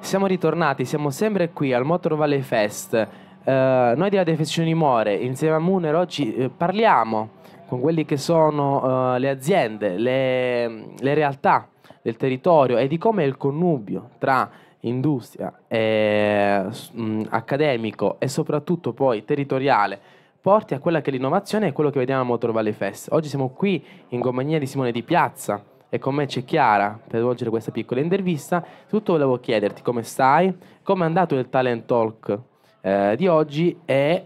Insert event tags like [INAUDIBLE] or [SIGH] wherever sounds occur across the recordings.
Siamo ritornati, siamo sempre qui al Motor Valley Fest. Eh, noi di Adefessioni More, insieme a Muner, oggi eh, parliamo con quelle che sono eh, le aziende, le, le realtà del territorio e di come il connubio tra industria, eh, mh, mm, accademico e soprattutto poi territoriale porti a quella che è l'innovazione e quello che vediamo al Motor Valley Fest. Oggi siamo qui in compagnia di Simone Di Piazza, e con me c'è Chiara per svolgere questa piccola intervista. Tutto volevo chiederti come stai, come è andato il talent talk eh, di oggi e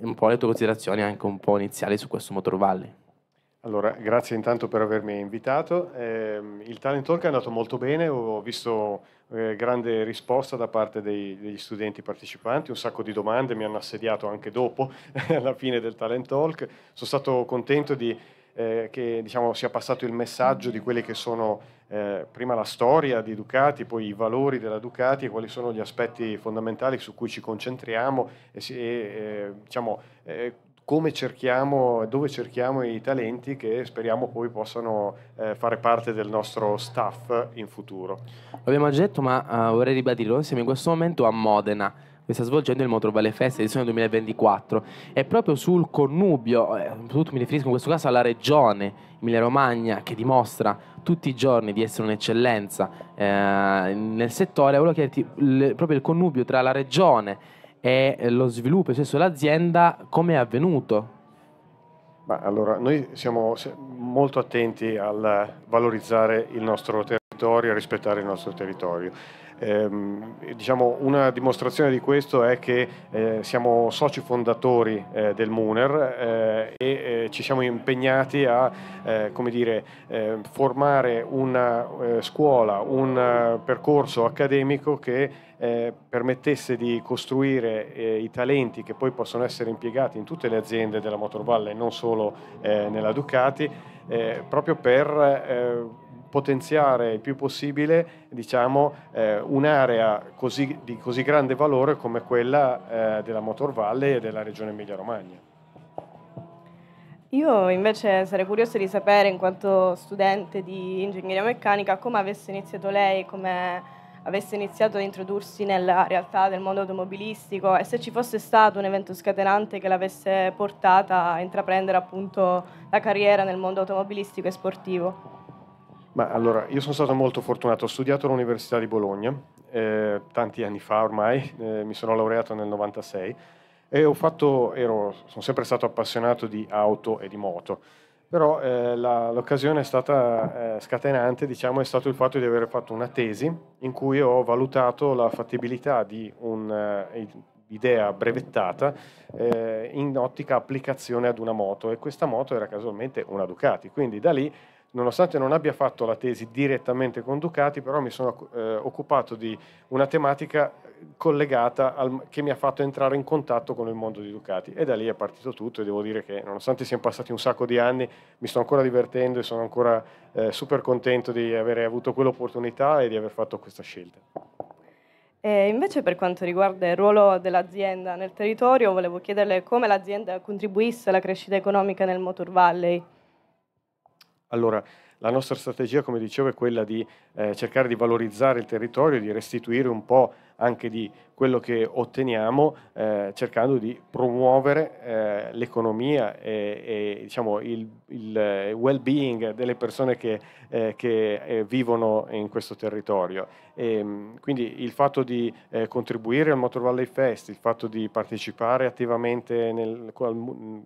un po' le tue considerazioni anche un po' iniziali su questo Motor Valley. Allora, grazie intanto per avermi invitato. Eh, il Talent Talk è andato molto bene, ho visto eh, grande risposta da parte dei, degli studenti partecipanti, un sacco di domande mi hanno assediato anche dopo, [LAUGHS] alla fine del Talent Talk. Sono stato contento di eh, che diciamo, sia passato il messaggio di quelli che sono eh, prima la storia di Ducati, poi i valori della Ducati e quali sono gli aspetti fondamentali su cui ci concentriamo e, si, e eh, diciamo, eh, come cerchiamo, dove cerchiamo i talenti che speriamo poi possano eh, fare parte del nostro staff in futuro. L'abbiamo già detto, ma uh, vorrei ribadirlo, siamo in questo momento a Modena che sta svolgendo il Motor Fest edizione 2024 e proprio sul connubio, eh, soprattutto mi riferisco in questo caso alla regione Emilia Romagna che dimostra tutti i giorni di essere un'eccellenza eh, nel settore, volevo chiederti l- proprio il connubio tra la regione e lo sviluppo stesso dell'azienda, come è avvenuto? Ma allora, noi siamo molto attenti al valorizzare il nostro territorio e rispettare il nostro territorio. Ehm, diciamo, una dimostrazione di questo è che eh, siamo soci fondatori eh, del Muner eh, e eh, ci siamo impegnati a eh, dire, formare una scuola, un percorso accademico che eh, permettesse di costruire eh, i talenti che poi possono essere impiegati in tutte le aziende della Motor Motorvalle, non solo eh, nella Ducati, proprio per potenziare il più possibile diciamo, eh, un'area così, di così grande valore come quella eh, della Motor Valle e della regione Emilia-Romagna. Io invece sarei curiosa di sapere, in quanto studente di ingegneria meccanica, come avesse iniziato lei, come avesse iniziato ad introdursi nella realtà del mondo automobilistico e se ci fosse stato un evento scatenante che l'avesse portata a intraprendere appunto la carriera nel mondo automobilistico e sportivo. Ma allora, io sono stato molto fortunato, ho studiato all'Università di Bologna, eh, tanti anni fa ormai, eh, mi sono laureato nel 96 e ho fatto, ero, sono sempre stato appassionato di auto e di moto, però eh, la, l'occasione è stata eh, scatenante, diciamo, è stato il fatto di aver fatto una tesi in cui ho valutato la fattibilità di un'idea eh, brevettata eh, in ottica applicazione ad una moto e questa moto era casualmente una Ducati, quindi da lì nonostante non abbia fatto la tesi direttamente con Ducati, però mi sono eh, occupato di una tematica collegata al, che mi ha fatto entrare in contatto con il mondo di Ducati e da lì è partito tutto e devo dire che nonostante siano passati un sacco di anni mi sto ancora divertendo e sono ancora eh, super contento di aver avuto quell'opportunità e di aver fatto questa scelta. E invece per quanto riguarda il ruolo dell'azienda nel territorio, volevo chiederle come l'azienda contribuisce alla crescita economica nel Motor Valley. Allora, la nostra strategia, come dicevo, è quella di eh, cercare di valorizzare il territorio, di restituire un po' anche di quello che otteniamo, eh, cercando di promuovere eh, l'economia e, e diciamo, il, il eh, well-being delle persone che, eh, che eh, vivono in questo territorio. E, ehm, quindi il fatto di contribuire al Motor Valley Fest, il fatto di partecipare attivamente nel,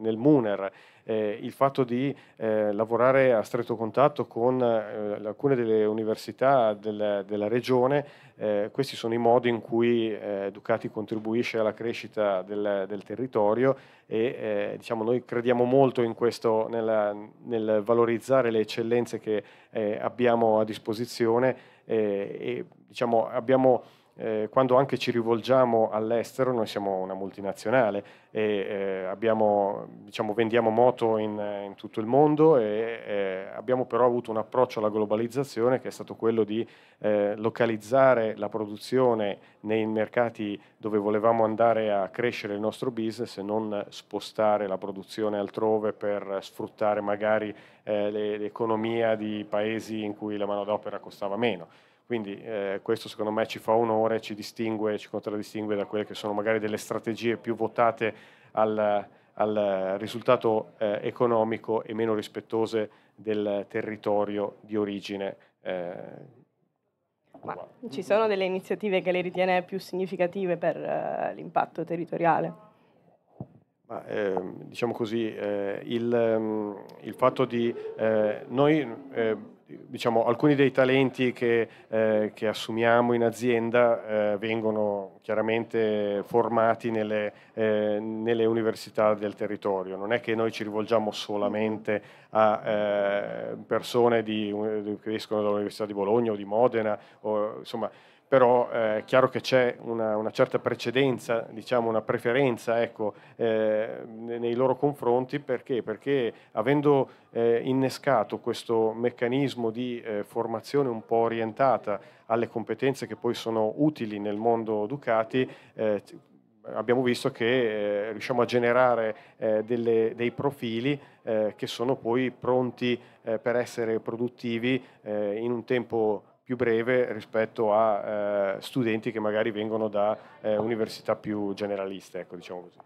nel MUNER, eh, il fatto di eh, lavorare a stretto contatto con eh, alcune delle università del, della regione, eh, questi sono i modi in cui eh, Ducati contribuisce alla crescita del, del territorio e eh, diciamo, noi crediamo molto in questo, nella, nel valorizzare le eccellenze che abbiamo a disposizione e diciamo, abbiamo eh, quando anche ci rivolgiamo all'estero, noi siamo una multinazionale e eh, abbiamo, diciamo, vendiamo moto in, in, tutto il mondo e abbiamo però avuto un approccio alla globalizzazione che è stato quello di eh, localizzare la produzione nei mercati dove volevamo andare a crescere il nostro business e non spostare la produzione altrove per sfruttare magari eh, l'economia di paesi in cui la manodopera costava meno. Quindi eh, questo secondo me ci fa onore, ci distingue, ci contraddistingue da quelle che sono magari delle strategie più votate al, al risultato eh, economico e meno rispettose del territorio di origine. Eh, Ma ci sono delle iniziative che le ritiene più significative per eh, l'impatto territoriale? Ma, ehm, diciamo così, eh, il, ehm, il, fatto di eh, noi diciamo, alcuni dei talenti che, eh, che assumiamo in azienda eh, vengono chiaramente formati nelle, eh, nelle, università del territorio. Non è che noi ci rivolgiamo solamente a eh, persone di, che escono dall'Università di Bologna o di Modena, o, insomma, però eh, è chiaro che c'è una, una certa precedenza, diciamo una preferenza ecco, eh, nei loro confronti perché? perché avendo eh, innescato questo meccanismo di eh, formazione un po' orientata alle competenze che poi sono utili nel mondo Ducati, eh, abbiamo visto che eh, riusciamo a generare eh, delle, dei profili eh, che sono poi pronti eh, per essere produttivi in un tempo più breve rispetto a eh, studenti che magari vengono da eh, università più generaliste, ecco, diciamo così.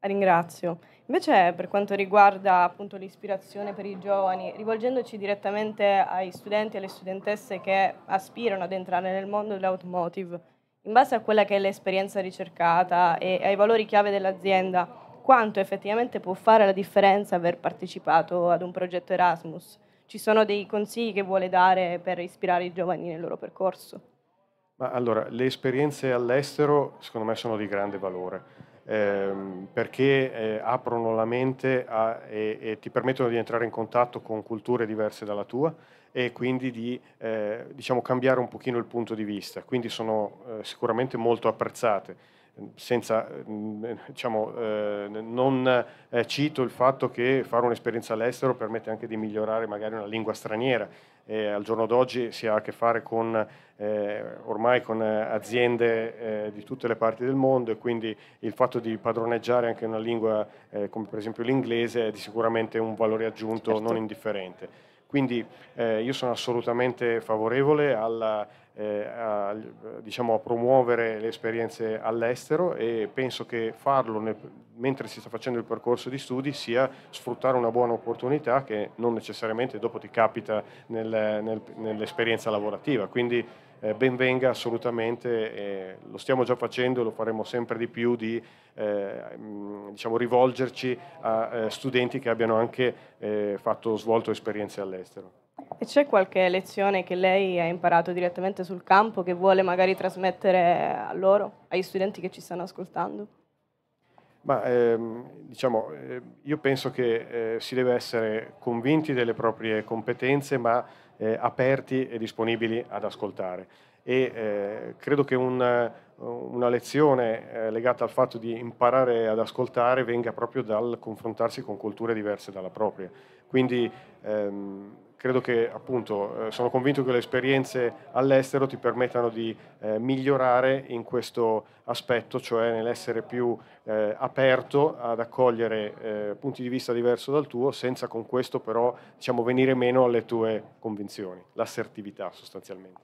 Ringrazio. Invece per quanto riguarda appunto, l'ispirazione per i giovani, rivolgendoci direttamente ai studenti e alle studentesse che aspirano ad entrare nel mondo dell'automotive, in base a quella che è l'esperienza ricercata e ai valori chiave dell'azienda, quanto effettivamente può fare la differenza aver partecipato ad un progetto Erasmus? ci sono dei consigli che vuole dare per ispirare i giovani nel loro percorso? Ma allora, le esperienze all'estero secondo me sono di grande valore. Ehm, perché eh, aprono la mente a, e, e, ti permettono di entrare in contatto con culture diverse dalla tua e quindi di eh, diciamo, cambiare un pochino il punto di vista, quindi sono eh, sicuramente molto apprezzate senza, mm, diciamo, eh, non eh, cito il fatto che fare un'esperienza all'estero permette anche di migliorare magari una lingua straniera. E al giorno d'oggi si ha a che fare con, eh, ormai con eh, aziende eh, di tutte le parti del mondo e quindi il fatto di padroneggiare anche una lingua eh, come per esempio l'inglese è di sicuramente un valore aggiunto certo. non indifferente. Quindi eh, io sono assolutamente favorevole alla, eh, a, diciamo, a, promuovere le esperienze all'estero e penso che farlo nel, mentre si sta facendo il percorso di studi sia sfruttare una buona opportunità che non necessariamente dopo ti capita nel, nel, nell'esperienza lavorativa. Quindi eh, ben venga assolutamente, eh, lo stiamo già facendo e lo faremo sempre di più, di eh, mm, diciamo, rivolgerci a eh, studenti che abbiano anche eh, fatto, svolto esperienze all'estero. E c'è qualche lezione che lei ha imparato direttamente sul campo che vuole magari trasmettere a loro, agli studenti che ci stanno ascoltando? Ma ehm, diciamo, eh, io penso che si deve essere convinti delle proprie competenze, ma eh, aperti e disponibili ad ascoltare. E eh, credo che un, eh, una lezione eh, legata al fatto di imparare ad ascoltare venga proprio dal confrontarsi con culture diverse dalla propria. Quindi ehm, credo che appunto eh, sono convinto che le esperienze all'estero ti permettano di eh, migliorare in questo aspetto, cioè nell'essere più eh, aperto ad accogliere eh, punti di vista diversi dal tuo, senza con questo però diciamo, venire meno alle tue convinzioni, l'assertività sostanzialmente.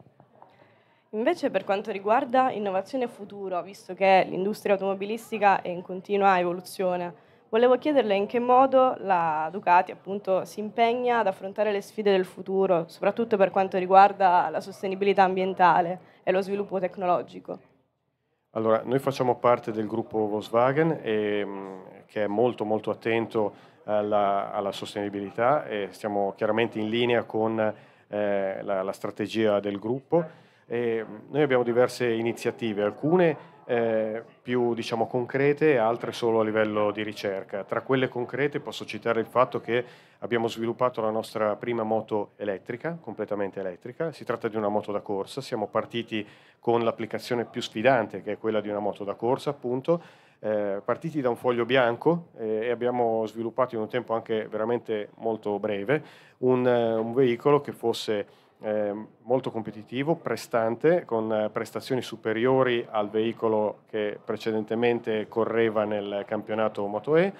Invece per quanto riguarda innovazione e futuro, visto che l'industria automobilistica è in continua evoluzione, Volevo chiederle in che modo la Ducati appunto, si impegna ad affrontare le sfide del futuro, soprattutto per quanto riguarda la sostenibilità ambientale e lo sviluppo tecnologico. Allora, noi facciamo parte del gruppo Volkswagen e, mm, che è molto molto attento alla, alla sostenibilità e stiamo chiaramente in linea con eh, la, la, strategia del gruppo. E mm, noi abbiamo diverse iniziative, alcune eh, più diciamo, concrete e altre solo a livello di ricerca. Tra quelle concrete posso citare il fatto che abbiamo sviluppato la nostra prima moto elettrica, completamente elettrica, si tratta di una moto da corsa, siamo partiti con l'applicazione più sfidante che è quella di una moto da corsa appunto, eh, partiti da un foglio bianco eh, e abbiamo sviluppato in un tempo anche veramente molto breve un, eh, un veicolo che fosse eh, molto competitivo, prestante, con eh, prestazioni superiori al veicolo che precedentemente correva nel campionato MotoE E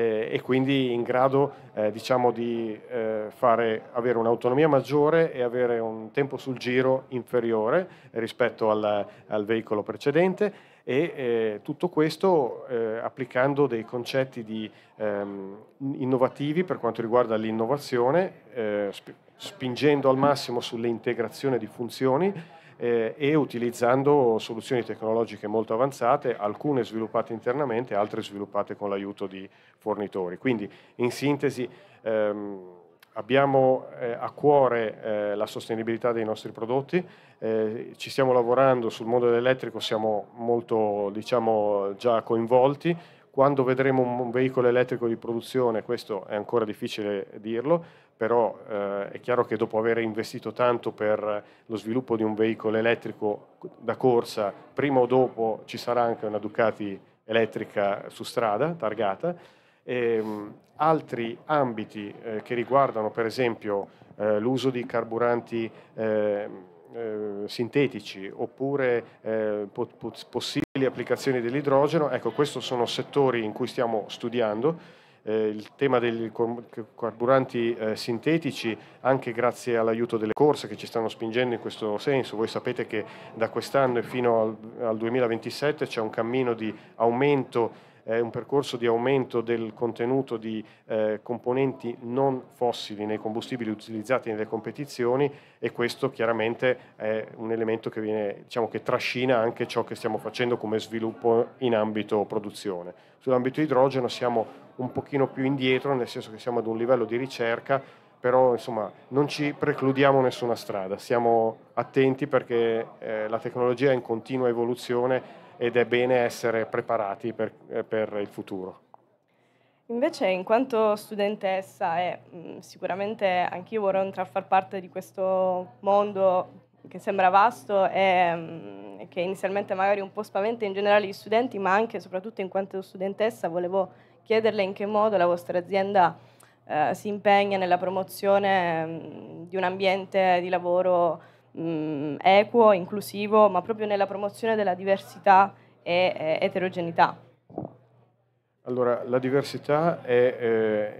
eh, e quindi in grado eh, diciamo di eh, fare, avere un'autonomia maggiore e avere un tempo sul giro inferiore rispetto al, al veicolo precedente e eh, tutto questo applicando dei concetti di, ehm, innovativi per quanto riguarda l'innovazione spingendo al massimo sull'integrazione di funzioni eh, e utilizzando soluzioni tecnologiche molto avanzate, alcune sviluppate internamente, altre sviluppate con l'aiuto di fornitori. Quindi in sintesi ehm, abbiamo eh, a cuore eh, la sostenibilità dei nostri prodotti, eh, ci stiamo lavorando sul mondo dell'elettrico, siamo molto diciamo, già coinvolti, quando vedremo un veicolo elettrico di produzione, questo è ancora difficile dirlo, però eh, è chiaro che dopo aver investito tanto per lo sviluppo di un veicolo elettrico da corsa, prima o dopo ci sarà anche una Ducati elettrica su strada, targata. E, ehm, mh, altri ambiti eh, che riguardano per esempio eh, l'uso di carburanti ehm, eh, sintetici oppure eh, po- po- possibili applicazioni dell'idrogeno, ecco, questi sono settori in cui stiamo studiando. Eh, il tema dei carburanti eh, sintetici anche grazie all'aiuto delle corse che ci stanno spingendo in questo senso. Voi sapete che da quest'anno e fino al, al 2027 c'è un cammino di aumento eh, un percorso di aumento del contenuto di eh, componenti non fossili nei combustibili utilizzati nelle competizioni e questo chiaramente è un elemento che, viene, diciamo, che trascina anche ciò che stiamo facendo come sviluppo in ambito produzione. Sull'ambito idrogeno siamo un pochino più indietro, nel senso che siamo ad un livello di ricerca, però insomma, non ci precludiamo nessuna strada, siamo attenti perché eh, la tecnologia è in continua evoluzione ed è bene essere preparati per, eh, per il futuro. Invece, in quanto studentessa, e mm, sicuramente anch'io vorrei entrare a far parte di questo mondo che sembra vasto mm, e che inizialmente magari un po' spaventa in generale gli studenti, ma anche e soprattutto in quanto studentessa volevo chiederle in che modo la vostra azienda eh, si impegna nella promozione mh, mm, di un ambiente di lavoro mh, equo, inclusivo, ma proprio nella promozione della diversità e eh, eterogeneità? Allora, la diversità è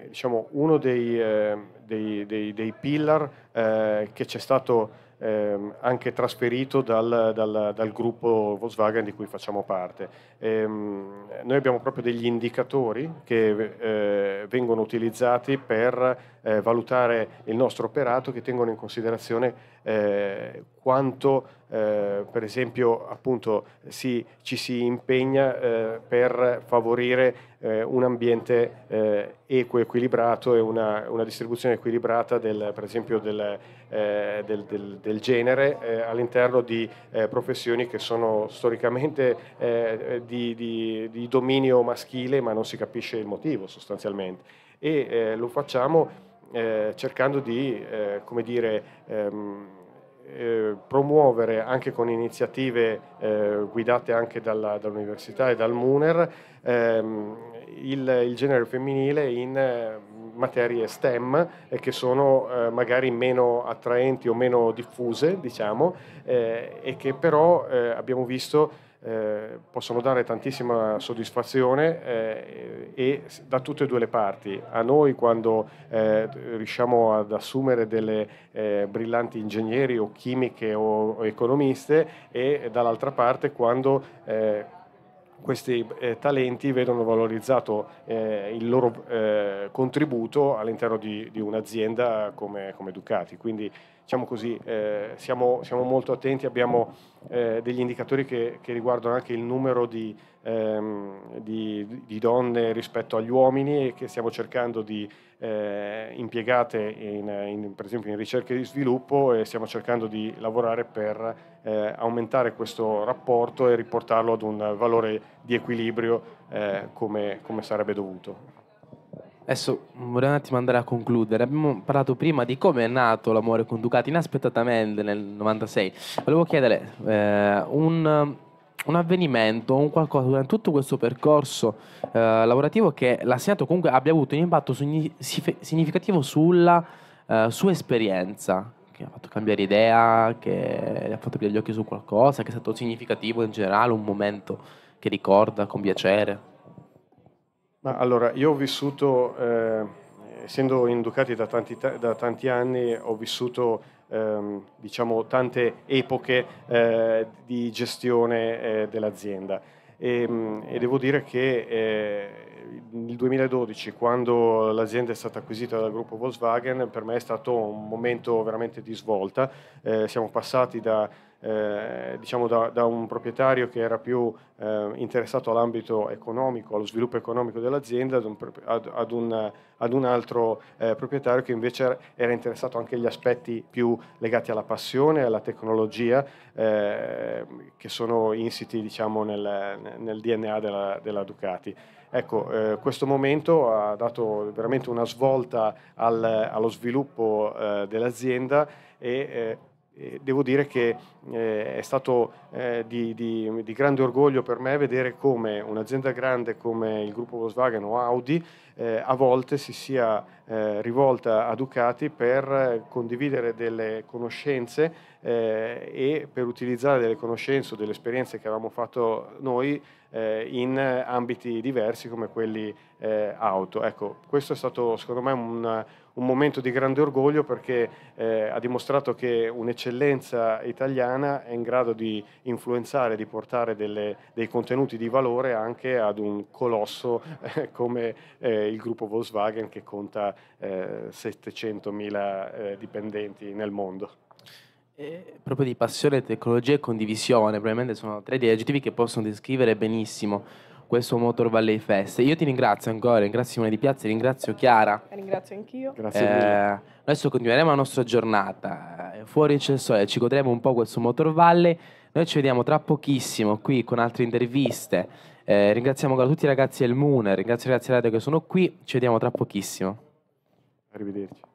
eh, diciamo, uno dei, eh, dei, dei, dei pillar eh, che c'è stato ehm, anche trasferito dal, dal, dal, gruppo Volkswagen di cui facciamo parte. Ehm, noi abbiamo proprio degli indicatori che eh, vengono utilizzati per eh, valutare il nostro operato che tengono in considerazione eh, quanto eh, per esempio appunto, si, ci si impegna eh, per favorire eh, un ambiente equo, equilibrato e una, una distribuzione equilibrata del, per esempio del, eh, del, del, del, genere eh, all'interno di eh, professioni che sono storicamente eh, di, di, di, dominio maschile ma non si capisce il motivo sostanzialmente e eh, lo facciamo eh, cercando di come dire ehm, eh, promuovere anche con iniziative eh, guidate anche dalla, dall'università e dal MUNER ehm, il, il, genere femminile in materie STEM eh, che sono eh, magari meno attraenti o meno diffuse, diciamo, eh, e che però eh, abbiamo visto eh, possono dare tantissima soddisfazione e da tutte e due le parti. A noi quando riusciamo ad assumere delle brillanti ingegneri o chimiche o, o economiste e dall'altra parte quando questi eh, talenti vedono valorizzato eh, il loro eh, contributo all'interno di, di un'azienda come, come, Ducati. Quindi diciamo così, eh, siamo, siamo, molto attenti, abbiamo eh, degli indicatori che, che, riguardano anche il numero di, ehm, di, di, donne rispetto agli uomini e che stiamo cercando di eh, impiegate in, in, per esempio in ricerca e sviluppo e stiamo cercando di lavorare per eh, aumentare questo rapporto e riportarlo ad un valore di equilibrio eh, come, come sarebbe dovuto. Adesso vorrei un attimo andare a concludere. Abbiamo parlato prima di come è nato l'amore con Ducati inaspettatamente nel 96. Volevo chiedere eh, un, un, avvenimento, un qualcosa durante tutto questo percorso eh, lavorativo che l'ha segnato comunque abbia avuto un impatto significativo sulla eh, sua esperienza, che ha fatto cambiare idea, che ha fatto aprire gli occhi su qualcosa, che è stato significativo in generale, un momento che ricorda con piacere. Ma allora, io ho vissuto, eh, essendo in Ducati da tanti, da tanti anni, ho vissuto ehm, diciamo, tante epoche eh, di gestione eh, dell'azienda. E, ehm, e, devo dire che eh, nel 2012, quando l'azienda è stata acquisita dal gruppo Volkswagen, per me è stato un momento veramente di svolta. Eh, siamo passati da eh, diciamo da, da, un proprietario che era più eh, interessato all'ambito economico, allo sviluppo economico dell'azienda, ad un, ad un, ad un altro eh, proprietario che invece era interessato anche agli aspetti più legati alla passione, alla tecnologia, eh, che sono insiti diciamo, nel, nel DNA della, della Ducati. Ecco, eh, questo momento ha dato veramente una svolta al, allo sviluppo eh, dell'azienda e eh, devo dire che eh, è stato eh, di, di, di, grande orgoglio per me vedere come un'azienda grande come il gruppo Volkswagen o Audi eh, a volte si sia eh, rivolta a Ducati per condividere delle conoscenze eh, e per utilizzare delle conoscenze o delle esperienze che avevamo fatto noi eh, in ambiti diversi come quelli auto. Ecco, questo è stato secondo me un un momento di grande orgoglio perché eh, ha dimostrato che un'eccellenza italiana è in grado di influenzare, di portare delle, dei contenuti di valore anche ad un colosso eh, come eh, il gruppo Volkswagen che conta 700.000 eh, eh, dipendenti nel mondo. E eh, proprio di passione, tecnologia e condivisione, probabilmente sono tre degli aggettivi che possono descrivere benissimo questo Motor Valley Fest. Io ti ringrazio ancora, ringrazio Simone Di Piazza, ringrazio Chiara. ringrazio anch'io. Grazie eh, Adesso continueremo la nostra giornata. Eh, fuori c'è il sole, ci godremo un po' questo Motor Valley. Noi ci vediamo tra pochissimo qui con altre interviste. Eh, ringraziamo ancora tutti i ragazzi del Moon, ringrazio i ragazzi radio che sono qui. Ci vediamo tra pochissimo. Arrivederci.